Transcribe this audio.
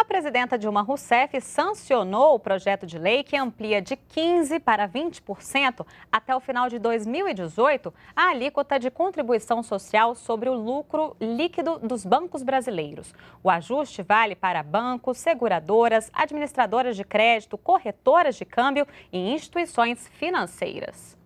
A presidenta Dilma Rousseff sancionou o projeto de lei que amplia de 15% para 20% até o final de 2018 a alíquota de contribuição social sobre o lucro líquido dos bancos brasileiros. O ajuste vale para bancos, seguradoras, administradoras de crédito, corretoras de câmbio e instituições financeiras.